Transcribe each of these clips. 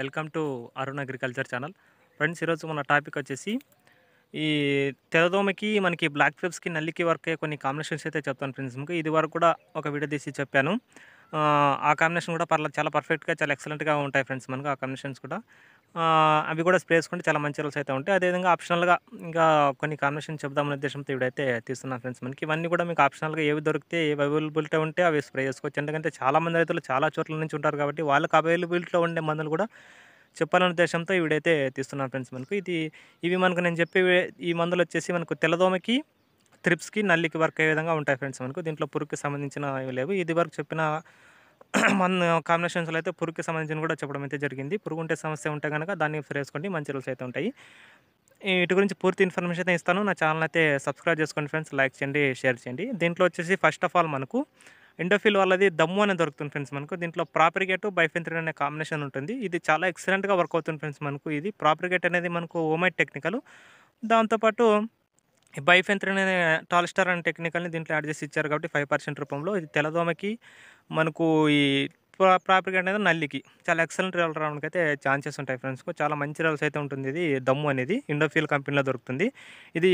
welcome to Arun agriculture channel friends ఈరోజు మన topic వచ్చేసి ఈ తెరదోమకి మనకి బ్లాక్ ఫెబ్స్కి నల్లికి వరకే కొన్ని కాంబినేషన్స్ అయితే చెప్తాను ఫ్రెండ్స్ ఇది వరకు కూడా ఒక వీడియో తీసి చెప్పాను ఆ కాంబినేషన్ కూడా పర్లేదు చాలా పర్ఫెక్ట్గా చాలా ఎక్సలెంట్గా ఉంటాయి ఫ్రెండ్స్ మనకు ఆ కాంబినేషన్స్ కూడా అవి కూడా స్ప్రే చేసుకుంటే చాలా మంచి రోల్స్ అయితే ఉంటాయి అదేవిధంగా ఆప్షనల్గా ఇంకా కొన్ని కాంబినేషన్ చెప్దామనే ఉద్దేశంతో ఇవిడైతే తీస్తున్నా ఫ్రెండ్స్ మనకి ఇవన్నీ కూడా మీకు ఆప్షనల్గా ఏవి దొరికితే ఏవి అవైలబిలిటీ ఉంటే అవి స్ప్రే చేసుకోవచ్చు ఎందుకంటే చాలామంది రైతులు చాలా చోట్ల నుంచి ఉంటారు కాబట్టి వాళ్ళకి అవైలబిలిటీలో ఉండే మందులు కూడా చెప్పాలనే ఉద్దేశంతో ఇవిడైతే తీస్తున్నాను ఫ్రెండ్స్ మనకు ఇది ఇవి మనకు నేను చెప్పే ఈ మందులు వచ్చేసి మనకు తెల్లదోమకి త్రిప్స్కి నల్లికి వర్క్ అయ్యే విధంగా ఉంటాయి ఫ్రెండ్స్ మనకు దీంట్లో పురుగుకి సంబంధించిన లేవు ఇది వరకు చెప్పిన మన కాంబినేషన్స్లో అయితే పురుగుకి సంబంధించిన కూడా చెప్పడం అయితే జరిగింది పురుగు ఉంటే సమస్య ఉంటే కనుక దాన్ని ఫ్రేసుకోండి మంచి రూల్స్ అయితే ఉంటాయి వీటి గురించి పూర్తి ఇన్ఫర్మేషన్ అయితే ఇస్తాను నా ఛానల్ అయితే సబ్స్క్రైబ్ చేసుకోండి ఫ్రెండ్స్ లైక్ చేయండి షేర్ చేయండి దీంట్లో వచ్చేసి ఫస్ట్ ఆఫ్ ఆల్ మనకు ఇండోఫిల్ వాళ్ళది దమ్ము అనేది దొరుకుతుంది ఫ్రెండ్స్ మనకు దీంట్లో ప్రాపరిగేట్ బైఫెంత్రిన్ అనే కాంబినేషన్ ఉంటుంది ఇది చాలా ఎక్సలెంట్గా వర్క్ అవుతుంది ఫ్రెండ్స్ మనకు ఇది ప్రాపరిగేట్ అనేది మనకు ఓమైట్ టెక్నికల్ దాంతోపాటు బైఫెంత్ర అనే టాల్స్టార్ అనే టెక్నికల్ని దీంట్లో యాడ్ చేసి ఇచ్చారు కాబట్టి ఫైవ్ పర్సెంట్ రూపంలో ఇది తెలదోమకి మనకు ఈ ప్రాపర్గా అనేది నల్లికి చాలా ఎక్సలెంట్ రిజల్ట్ రావడానికి అయితే ఛాన్సెస్ ఉంటాయి ఫ్రెండ్స్కు చాలా మంచి రిజల్ట్స్ అయితే ఉంటుంది ఇది దమ్ము అనేది ఇండోఫీల్ కంపెనీలో దొరుకుతుంది ఇది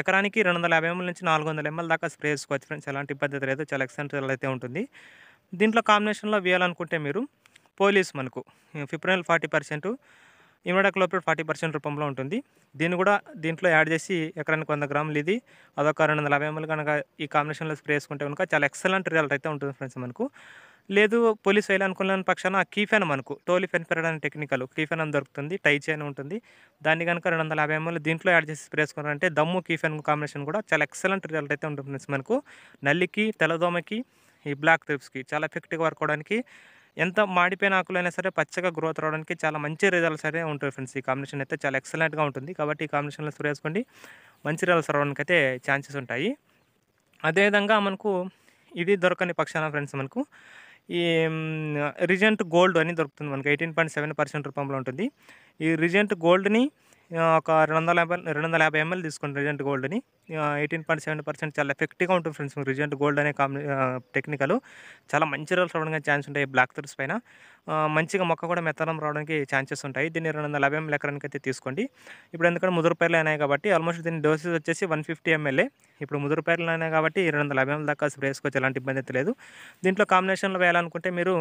ఎకరానికి రెండు వందల యాభై ఎంఎల్ నుంచి నాలుగు వందల ఎంఎల్ దాకా స్ప్రే చేసుకోవచ్చు ఫ్రెండ్స్ ఎలాంటి ఇబ్బంది లేదు చాలా ఎక్సలెంట్ రిజల్ట్ అయితే ఉంటుంది దీంట్లో కాంబినేషన్లో వేయాలనుకుంటే మీరు పోలీస్ మనకు ఫిబ్రవరి ఫార్టీ పర్సెంట్ క్లోపేట్ ఫార్టీ పర్సెంట్ రూపంలో ఉంటుంది దీన్ని కూడా దీంట్లో యాడ్ చేసి ఎకరానికి వంద గ్రాములు ఇది అదొక రెండు వందల యాభై ఎంఎల్ కనుక ఈ కాంబినేషన్లో స్ప్రే చేసుకుంటే కనుక చాలా ఎక్సలెంట్ రిజల్ట్ అయితే ఉంటుంది ఫ్రెండ్స్ మనకు లేదు పోలీస్ వేయాలనుకున్న పక్షాన కీఫెన్ మనకు టోలిఫెన్ పెరడానికి టెక్నికల్ కీఫెన్ అని దొరుకుతుంది టై అని ఉంటుంది దాన్ని కనుక రెండు వందల యాభై ఎంఎల్ దీంట్లో యాడ్ చేసి స్ప్రే చేసుకున్నారంటే దమ్ము కీఫెన్ కాంబినేషన్ కూడా చాలా ఎక్సలెంట్ రిజల్ట్ అయితే ఉంటుంది ఫ్రెండ్స్ మనకు నల్లికి తెల్లదోమకి ఈ బ్లాక్ ట్రిప్స్కి చాలా ఎఫెక్టివ్గా వర్క్ అవడానికి ఎంత మాడిపోయిన ఆకులైనా సరే పచ్చగా గ్రోత్ రావడానికి చాలా మంచి రిజల్ట్స్ అయితే ఉంటాయి ఫ్రెండ్స్ ఈ కాంబినేషన్ అయితే చాలా ఎక్సలెంట్గా ఉంటుంది కాబట్టి ఈ కాంబినేషన్లో వేసుకోండి మంచి రిజల్ట్స్ రావడానికి అయితే ఛాన్సెస్ ఉంటాయి అదేవిధంగా మనకు ఇది దొరకని పక్షాన ఫ్రెండ్స్ మనకు ఈ రిజెంట్ గోల్డ్ అని దొరుకుతుంది మనకి ఎయిటీన్ పాయింట్ సెవెన్ పర్సెంట్ రూపంలో ఉంటుంది ఈ రిజెంట్ గోల్డ్ని ఒక రెండు వందల యాభై రెండు వందల యాభై ఎంఎల్ తీసుకోండి రిజెంట్ గోల్డ్ని ఎయిటీన్ పాయింట్ సెవెన్ పర్సెంట్ చాలా ఎఫెక్టివ్గా ఉంటుంది ఫ్రెండ్స్ రిజెంట్ గోల్డ్ అనే కాంబి టెక్నికల్ చాలా మంచి రోజులు రావడానికి ఛాన్స్ ఉంటాయి బ్లాక్ థర్స్ పైన మంచిగా మొక్క కూడా మెత్తనం రావడానికి ఛాన్సెస్ ఉంటాయి దీన్ని రెండు వందల యాభై ఎంఎల్ ఎకరానికి అయితే తీసుకోండి ఇప్పుడు ఎందుకంటే ముదురు పేర్లు అయినాయి కాబట్టి ఆల్మోస్ట్ దీని డోసెస్ వచ్చేసి వన్ ఫిఫ్టీ ఎంఎల్ఏ ఇప్పుడు ముదురు పేర్లు అయినాయి కాబట్టి రెండు వందల యాభై ఎంఎల్ దాకా స్ప్రే వేసుకోవచ్చు ఎలాంటి ఇబ్బంది అయితే లేదు దీంట్లో కాంబినేషన్లో వేయాలనుకుంటే మీరు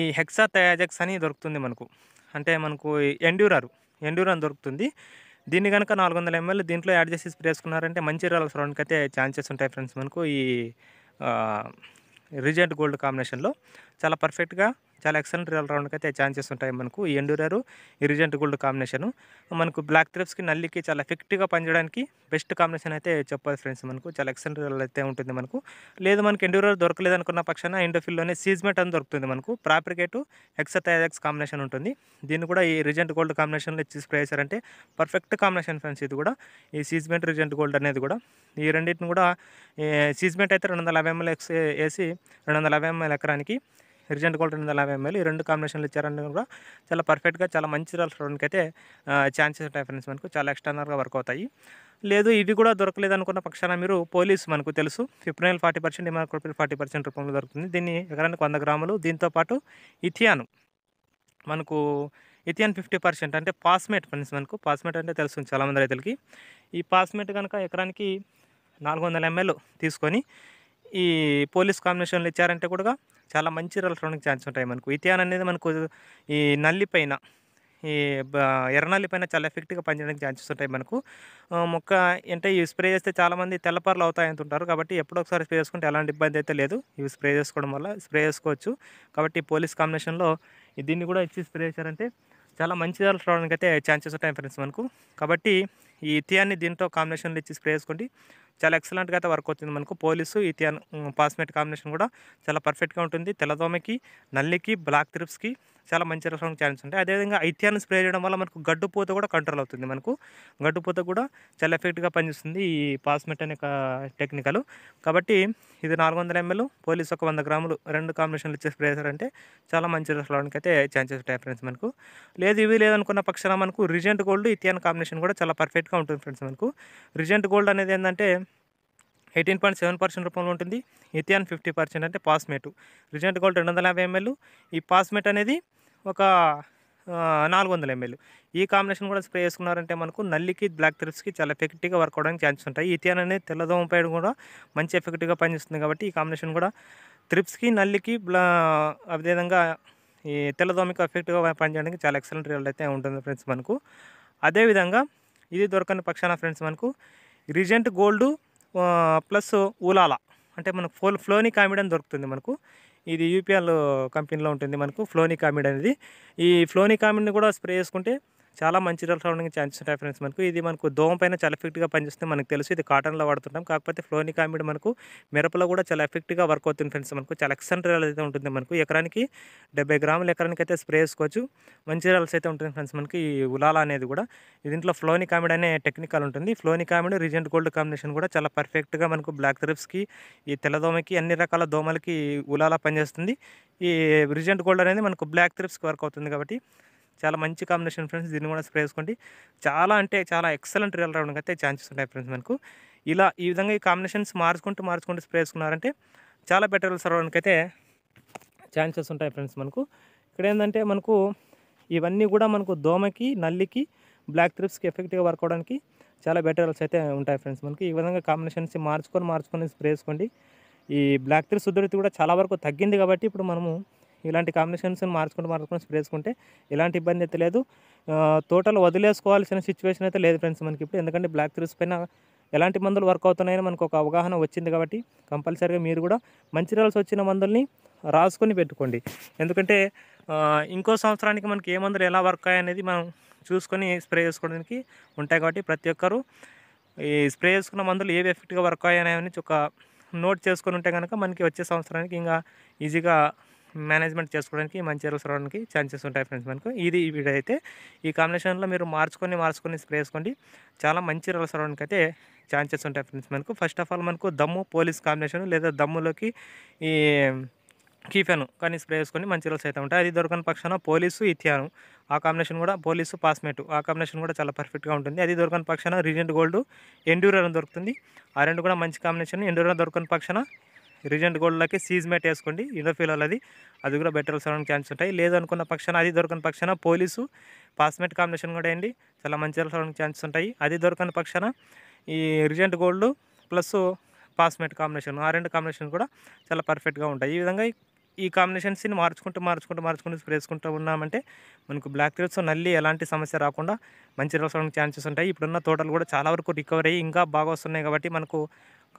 ఈ హెక్సా తయాజెక్స్ అని దొరుకుతుంది మనకు అంటే మనకు ఎండ్యూరారు ఎండ్యూరన్ దొరుకుతుంది దీన్ని కనుక నాలుగు వందల ఎంఎల్ దీంట్లో యాడ్ చేసి స్ప్రే చేసుకున్నారంటే మంచిర్యాల సరౌండ్కి అయితే ఛాన్సెస్ ఉంటాయి ఫ్రెండ్స్ మనకు ఈ రిజెంట్ గోల్డ్ కాంబినేషన్లో చాలా పర్ఫెక్ట్గా చాలా ఎక్సలెంట్ రియల్ రౌండ్కి అయితే ఛాన్సెస్ ఉంటాయి మనకు ఈ ఎండూరారు ఇరిజెంట్ గోల్డ్ కాంబినేషన్ మనకు బ్లాక్ త్రిప్స్కి నల్లికి చాలా ఎఫెక్టివ్గా పనిచేయడానికి బెస్ట్ కాంబినేషన్ అయితే చెప్పాలి ఫ్రెండ్స్ మనకు చాలా ఎక్సలెంట్ రియల్ అయితే ఉంటుంది మనకు లేదు మనకి ఎండూరారు దొరకలేదు అనుకున్న పక్షాన ఎండోఫిల్లోనే సీజ్మెంట్ అని దొరుకుతుంది మనకు ప్రాప్రికేటు ఎక్సథైజాక్స్ కాంబినేషన్ ఉంటుంది దీన్ని కూడా ఈ రిజెంట్ గోల్డ్ కాంబినేషన్లో ఇచ్చి స్ప్రే చేశారంటే పర్ఫెక్ట్ కాంబినేషన్ ఫ్రెండ్స్ ఇది కూడా ఈ సీజ్మెంట్ రిజెంట్ గోల్డ్ అనేది కూడా ఈ రెండింటిని కూడా సీజ్మెంట్ అయితే రెండు వందల యాభై ఎంఎల్ ఎక్స్ వేసి రెండు వందల యాభై ఎకరానికి రిజెంట్ గోల్డ్ రెండు వందల యాభై ఎంఎల్ ఈ రెండు కాంబినేషన్లు ఇచ్చారని కూడా చాలా పర్ఫెక్ట్గా చాలా మంచి రావడానికి అయితే ఛాన్సెస్ ఉంటాయి ఫ్రెండ్స్ మనకు చాలా ఎక్స్టర్నల్గా వర్క్ అవుతాయి లేదు ఇవి కూడా దొరకలేదు అనుకున్న పక్షాన మీరు పోలీస్ మనకు తెలుసు నైన్ ఫార్టీ పర్సెంట్ ఇమాక్రోపిల్ ఫార్టీ పర్సెంట్ రూపంలో దొరుకుతుంది దీన్ని ఎకరానికి వంద గ్రాములు దీంతోపాటు ఇథియాను మనకు ఇథియాన్ ఫిఫ్టీ పర్సెంట్ అంటే పాస్మేట్ ఫ్రెండ్స్ మనకు పాస్మేట్ అంటే తెలుసు చాలామంది రైతులకి ఈ పాస్మేట్ కనుక ఎకరానికి నాలుగు వందల ఎంఎల్ తీసుకొని ఈ పోలీస్ కాంబినేషన్లు ఇచ్చారంటే కూడా చాలా మంచి రావడానికి ఛాన్స్ ఉంటాయి మనకు ఇథియాన్ అనేది మనకు ఈ నల్లి పైన ఈ ఎర్రనల్లి పైన చాలా ఎఫెక్ట్గా పనిచేయడానికి ఛాన్సెస్ ఉంటాయి మనకు మొక్క అంటే ఇవి స్ప్రే చేస్తే చాలామంది తెల్లపార్లు అవుతాయి అంటుంటారు కాబట్టి ఎప్పుడో ఒకసారి స్ప్రే చేసుకుంటే ఎలాంటి ఇబ్బంది అయితే లేదు ఇవి స్ప్రే చేసుకోవడం వల్ల స్ప్రే చేసుకోవచ్చు కాబట్టి పోలీస్ కాంబినేషన్లో దీన్ని కూడా ఇచ్చి స్ప్రే చేశారంటే చాలా మంచి ధరలు రావడానికి అయితే ఛాన్సెస్ ఉంటాయి ఫ్రెండ్స్ మనకు కాబట్టి ఈ ఇథియాన్ని దీంతో కాంబినేషన్లో ఇచ్చి స్ప్రే చేసుకోండి చాలా ఎక్సలెంట్గా అయితే వర్క్ అవుతుంది మనకు పోలీసు ఇథియాన్ పాస్మేట్ కాంబినేషన్ కూడా చాలా పర్ఫెక్ట్గా ఉంటుంది తెల్లదోమకి నల్లికి బ్లాక్ త్రిప్స్కి చాలా మంచి రకం ఛాన్స్ ఉంటాయి అదేవిధంగా ఐత్యాన్ని స్ప్రే చేయడం వల్ల మనకు గడ్డు పూత కూడా కంట్రోల్ అవుతుంది మనకు గడ్డు పూత కూడా చాలా ఎఫెక్ట్గా పనిచేస్తుంది ఈ పాస్మెట్ అనే టెక్నికల్ కాబట్టి ఇది నాలుగు వందల ఎంఎల్ పోలీస్ ఒక వంద గ్రాములు రెండు కాంబినేషన్లు ఇచ్చి స్ప్రే చేశారంటే చాలా మంచి రావడానికి అయితే ఛాన్సెస్ ఉంటాయి ఫ్రెండ్స్ మనకు లేదు ఇవి లేదనుకున్న పక్షాన మనకు రిజెంట్ గోల్డ్ ఇథియాన్ కాంబినేషన్ కూడా చాలా పర్ఫెక్ట్గా ఉంటుంది ఫ్రెండ్స్ మనకు రిజెంట్ గోల్డ్ అనేది ఏంటంటే ఎయిటీన్ పాయింట్ సెవెన్ పర్సెంట్ రూపంలో ఉంటుంది ఇథియాన్ ఫిఫ్టీ పర్సెంట్ అంటే పాస్మేట్ రిజెంట్ గోల్డ్ రెండు వందల యాభై ఎంఎల్ ఈ పాస్మేట్ అనేది ఒక నాలుగు వందల ఎంఎల్ ఈ కాంబినేషన్ కూడా స్ప్రే చేసుకున్నారంటే మనకు నల్లికి బ్లాక్ థ్రిప్స్కి చాలా ఎఫెక్టివ్గా వర్క్ అవడానికి ఛాన్సెస్ ఉంటాయి ఇథియాన్ అనేది తెల్లదోమ పైడు కూడా మంచి ఎఫెక్టివ్గా పనిచేస్తుంది కాబట్టి ఈ కాంబినేషన్ కూడా త్రిప్స్కి నల్లికి అదేవిధంగా ఈ తెల్లదోమకి ఎఫెక్టివ్గా పనిచేయడానికి చాలా ఎక్సలెంట్ రిజల్ట్ అయితే ఉంటుంది ఫ్రెండ్స్ మనకు అదేవిధంగా ఇది దొరకని పక్షాన ఫ్రెండ్స్ మనకు రిజెంట్ గోల్డ్ ప్లస్ ఊలాల అంటే మనకు ఫోల్ ఫ్లోనిక్ ఆమిడ్ అని దొరుకుతుంది మనకు ఇది యూపీఎల్ కంపెనీలో ఉంటుంది మనకు ఫ్లోనిక్ ఆమిడ్ అనేది ఈ ఫ్లోనిక్ ఆమిడ్ని కూడా స్ప్రే చేసుకుంటే చాలా మంచి రిజల్ట్ ఛాన్సెస్ ఉంటాయి ఫ్రెండ్స్ మనకు ఇది మనకు దోమ పైన చాలా ఎఫెక్ట్గా పనిచేస్తుంది మనకు తెలుసు ఇది కాటన్లో వాడుతుంటాం కాకపోతే ఫ్లోని ఆమిడ్ మనకు మిరపలో కూడా చాలా ఎఫెక్ట్గా వర్క్ అవుతుంది ఫ్రెండ్స్ మనకు చాలా ఎక్సెంట్ రియల్ అయితే ఉంటుంది మనకు ఎకరానికి డెబ్బై గ్రాముల ఎకరానికి అయితే స్ప్రే చేసుకోవచ్చు మంచి రిజల్ట్స్ అయితే ఉంటుంది ఫ్రెండ్స్ మనకి ఈ ఉలాల అనేది కూడా దీంట్లో ఫ్లోని ఆమిడ్ అనే టెక్నికల్ ఉంటుంది ఫ్లోని ఆమిడ్ రీజెంట్ గోల్డ్ కాంబినేషన్ కూడా చాలా పర్ఫెక్ట్గా మనకు బ్లాక్ థ్రిప్స్కి ఈ తెల్లదోమకి అన్ని రకాల దోమలకి ఉలాల పనిచేస్తుంది ఈ రిజెంట్ గోల్డ్ అనేది మనకు బ్లాక్ థ్రిప్స్కి వర్క్ అవుతుంది కాబట్టి చాలా మంచి కాంబినేషన్ ఫ్రెండ్స్ దీన్ని కూడా స్ప్రే చేసుకోండి చాలా అంటే చాలా ఎక్సలెంట్ రియల్ రావడానికి అయితే ఛాన్సెస్ ఉంటాయి ఫ్రెండ్స్ మనకు ఇలా ఈ విధంగా ఈ కాంబినేషన్స్ మార్చుకుంటూ మార్చుకుంటూ స్ప్రే చేసుకున్నారంటే చాలా బెటర్ రిజల్ట్స్ రావడానికి అయితే ఛాన్సెస్ ఉంటాయి ఫ్రెండ్స్ మనకు ఇక్కడ ఏంటంటే మనకు ఇవన్నీ కూడా మనకు దోమకి నల్లికి బ్లాక్ త్రిప్స్కి ఎఫెక్ట్గా వర్క్ అవడానికి చాలా బెటర్ అయితే ఉంటాయి ఫ్రెండ్స్ మనకి ఈ విధంగా కాంబినేషన్స్ మార్చుకొని మార్చుకొని స్ప్రే చేసుకోండి ఈ బ్లాక్ త్రిప్స్ ఉదృతి కూడా చాలా వరకు తగ్గింది కాబట్టి ఇప్పుడు మనము ఇలాంటి కాంబినేషన్స్ మార్చుకుంటూ మార్చుకుంటూ స్ప్రే చేసుకుంటే ఎలాంటి ఇబ్బంది అయితే లేదు తోటలు వదిలేసుకోవాల్సిన సిచ్యువేషన్ అయితే లేదు ఫ్రెండ్స్ మనకి ఇప్పుడు ఎందుకంటే బ్లాక్ త్రీస్ పైన ఎలాంటి మందులు వర్క్ అవుతున్నాయని మనకు ఒక అవగాహన వచ్చింది కాబట్టి కంపల్సరీగా మీరు కూడా మంచి రిజల్ట్స్ వచ్చిన మందుల్ని రాసుకొని పెట్టుకోండి ఎందుకంటే ఇంకో సంవత్సరానికి మనకి ఏ మందులు ఎలా వర్క్ అయ్యాయనేది మనం చూసుకొని స్ప్రే చేసుకోవడానికి ఉంటాయి కాబట్టి ప్రతి ఒక్కరు ఈ స్ప్రే చేసుకున్న మందులు ఏవి ఎఫెక్ట్గా వర్క్ అయ్యాయని ఒక నోట్ చేసుకొని ఉంటే కనుక మనకి వచ్చే సంవత్సరానికి ఇంకా ఈజీగా మేనేజ్మెంట్ చేసుకోవడానికి మంచి ఎరువులు రావడానికి ఛాన్సెస్ ఉంటాయి ఫ్రెండ్స్ మనకు ఇది వీడైతే ఈ కాంబినేషన్లో మీరు మార్చుకొని మార్చుకొని స్ప్రే వేసుకోండి చాలా మంచి ఎరువులు రావడానికి అయితే ఛాన్సెస్ ఉంటాయి ఫ్రెండ్స్ మనకు ఫస్ట్ ఆఫ్ ఆల్ మనకు దమ్ము పోలీస్ కాంబినేషన్ లేదా దమ్ములోకి ఈ కీఫెను కానీ స్ప్రే వేసుకొని మంచి రోజు అయితే ఉంటాయి అది దొరకని పక్షాన పోలీసు ఇథియాను ఆ కాంబినేషన్ కూడా పోలీసు పాస్మేటు ఆ కాంబినేషన్ కూడా చాలా పర్ఫెక్ట్గా ఉంటుంది అది దొరకని పక్షాన రీజెంట్ గోల్డ్ ఎండ్యూరన్ దొరుకుతుంది ఆ రెండు కూడా మంచి కాంబినేషన్ ఎండ్యూరన్ దొరకని పక్షాన రీజెంట్ గోల్డ్లకి సీజ్ మేట్ వేసుకోండి ఇండోఫీల్ అది అది కూడా బెటర్ సెవెన్ క్యాన్స్ ఉంటాయి లేదనుకున్న పక్షాన అది దొరకని పక్షాన పోలీసు పాస్మేట్ కాంబినేషన్ కూడా వేయండి చాలా మంచి సెవెన్ ఛాన్సెస్ ఉంటాయి అది దొరకని పక్షాన ఈ రిజెంట్ గోల్డ్ ప్లస్ పాస్మేట్ కాంబినేషన్ ఆ రెండు కాంబినేషన్ కూడా చాలా పర్ఫెక్ట్గా ఉంటాయి ఈ విధంగా ఈ కాంబినేషన్స్ని మార్చుకుంటూ మార్చుకుంటూ మార్చుకుంటూ వేసుకుంటూ ఉన్నామంటే మనకు బ్లాక్ థ్రెడ్స్ నల్లి ఎలాంటి సమస్య రాకుండా మంచి రిజల్ట్స్ ఛాన్సెస్ ఉంటాయి ఇప్పుడున్న తోటలు కూడా చాలా వరకు రికవర్ అయ్యి ఇంకా బాగా వస్తున్నాయి కాబట్టి మనకు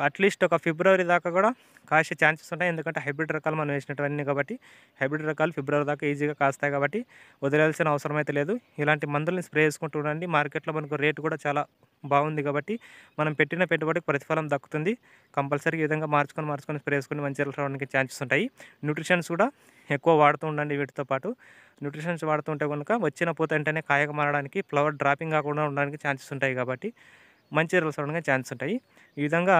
అట్లీస్ట్ ఒక ఫిబ్రవరి దాకా కూడా కాసే ఛాన్సెస్ ఉంటాయి ఎందుకంటే హైబ్రిడ్ రకాలు మనం వేసినటువంటి కాబట్టి హైబ్రిడ్ రకాలు ఫిబ్రవరి దాకా ఈజీగా కాస్తాయి కాబట్టి వదిలేయాల్సిన అవసరం అయితే లేదు ఇలాంటి మందులను స్ప్రే చేసుకుంటూ ఉండండి మార్కెట్లో మనకు రేటు కూడా చాలా బాగుంది కాబట్టి మనం పెట్టిన పెట్టుబడికి ప్రతిఫలం దక్కుతుంది కంపల్సరీ ఈ విధంగా మార్చుకొని మార్చుకొని స్ప్రే చేసుకుని మంచి రావడానికి ఛాన్సెస్ ఉంటాయి న్యూట్రిషన్స్ కూడా ఎక్కువ వాడుతూ ఉండండి వీటితో పాటు న్యూట్రిషన్స్ వాడుతుంటే కనుక వచ్చిన పూత వెంటనే కాయక మారడానికి ఫ్లవర్ డ్రాపింగ్ కాకుండా ఉండడానికి ఛాన్సెస్ ఉంటాయి కాబట్టి మంచి రిజల్ట్స్ రావడానికి ఛాన్స్ ఉంటాయి ఈ విధంగా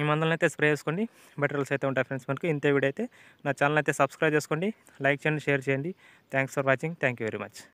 ఈ మందులను అయితే స్ప్రే చేసుకోండి బెటర్ రిల్స్ అయితే ఉంటాయి ఫ్రెండ్స్ మనకి ఇంతే వీడియో అయితే నా ఛానల్ అయితే సబ్స్క్రైబ్ చేసుకోండి లైక్ చేయండి షేర్ చేయండి thanks for watching thank very much